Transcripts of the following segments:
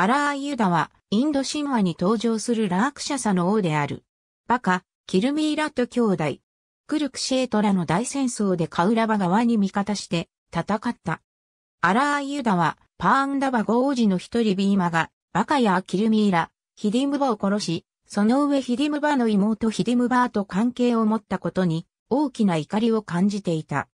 アラー・ユダは、インド神話に登場するラークシャサの王である。バカ、キルミーラット兄弟。クルクシェートらの大戦争でカウラバ側に味方して戦った。アラー・ユダは、パーンダバゴ王子の一人ビーマが、バカやキルミーラ、ヒディムバを殺し、その上ヒディムバの妹ヒディムバーと関係を持ったことに、大きな怒りを感じていた。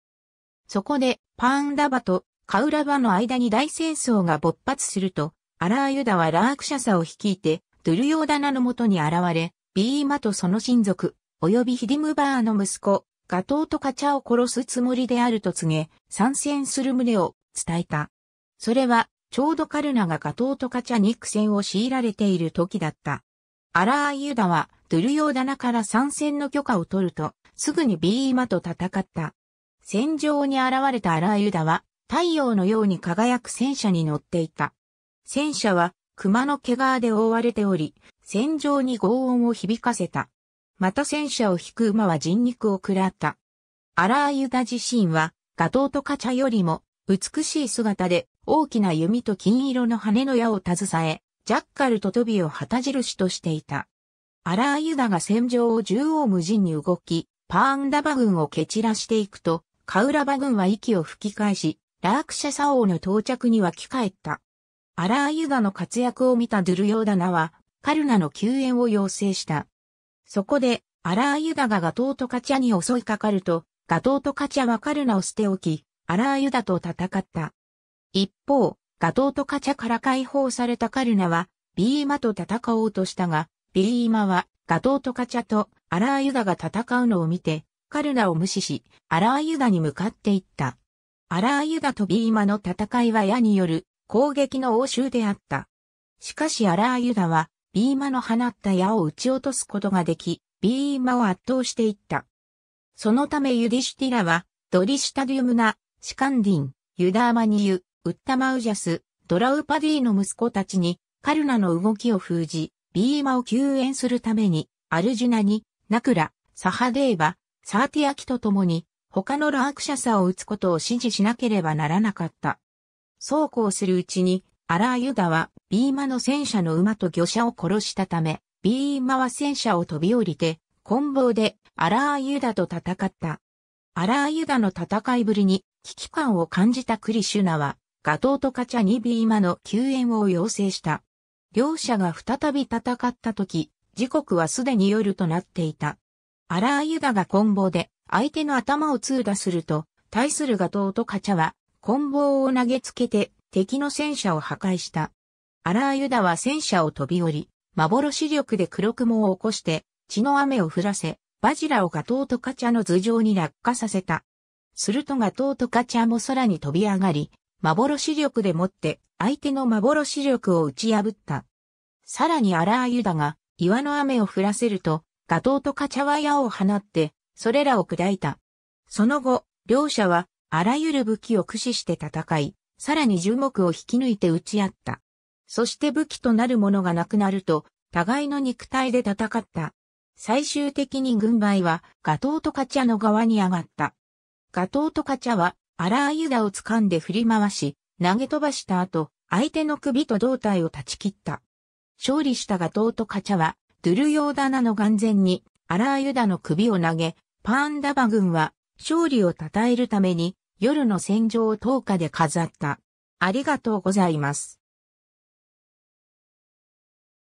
そこで、パーンダバとカウラバの間に大戦争が勃発すると、アラーユダはラークシャサを率いて、ドゥルヨーダナのもとに現れ、ビーマとその親族、及びヒディムバーの息子、ガトーとカチャを殺すつもりであると告げ、参戦する旨を伝えた。それは、ちょうどカルナがガトーとカチャに苦戦を強いられている時だった。アラーユダは、ドゥルヨーダナから参戦の許可を取ると、すぐにビーマと戦った。戦場に現れたアラーユダは、太陽のように輝く戦車に乗っていた。戦車は熊の毛皮で覆われており、戦場に轟音を響かせた。また戦車を引く馬は人肉を喰らった。アラーユダ自身は、ガトーとカチャよりも、美しい姿で、大きな弓と金色の羽の矢を携え、ジャッカルとトビを旗印としていた。アラーユダが戦場を縦横無尽に動き、パーンダバ軍を蹴散らしていくと、カウラバ軍は息を吹き返し、ラークシャサ王の到着には着返った。アラーユガの活躍を見たドゥルヨーダナは、カルナの救援を要請した。そこで、アラーユダがガトートカチャに襲いかかると、ガトートカチャはカルナを捨て置き、アラーユダと戦った。一方、ガトートカチャから解放されたカルナは、ビーマと戦おうとしたが、ビーマはガトートカチャとアラーユダが戦うのを見て、カルナを無視し、アラーユダに向かっていった。アラーユダとビーマの戦いは矢による攻撃の応酬であった。しかしアラーユダは、ビーマの放った矢を撃ち落とすことができ、ビーマを圧倒していった。そのためユディシュティラは、ドリシュタディウムナ、シカンディン、ユダーマニユ、ウッタマウジャス、ドラウパディの息子たちに、カルナの動きを封じ、ビーマを救援するために、アルジュナに、ナクラ、サハデーバ、サーティアキと共に、他のラークシャサを撃つことを指示しなければならなかった。そうこうするうちに、アラーユダは、ビーマの戦車の馬と魚車を殺したため、ビーマは戦車を飛び降りて、棍棒で、アラーユダと戦った。アラーユダの戦いぶりに、危機感を感じたクリシュナは、ガトーとカチャにビーマの救援を要請した。両者が再び戦った時、時刻はすでに夜となっていた。アラーユダが棍棒で、相手の頭を通打すると、対するガトーとカチャは、棍棒を投げつけて敵の戦車を破壊した。アラーユダは戦車を飛び降り、幻力で黒雲を起こして、血の雨を降らせ、バジラをガトートカチャの頭上に落下させた。するとガトートカチャも空に飛び上がり、幻力でもって相手の幻力を打ち破った。さらにアラーユダが岩の雨を降らせると、ガトートカチャは矢を放って、それらを砕いた。その後、両者はあらゆる武器を駆使して戦い、さらに樹木を引き抜いて打ち合った。そして武器となるものがなくなると、互いの肉体で戦った。最終的に軍配はガトーとカチャの側に上がった。ガトーとカチャはアラーユダを掴んで振り回し、投げ飛ばした後、相手の首と胴体を断ち切った。勝利したガトーとカチャは、ドゥルヨーダナの眼前に、アラーユダの首を投げ、パーンダバ軍は勝利を称えるために夜の戦場を10日で飾った。ありがとうございます。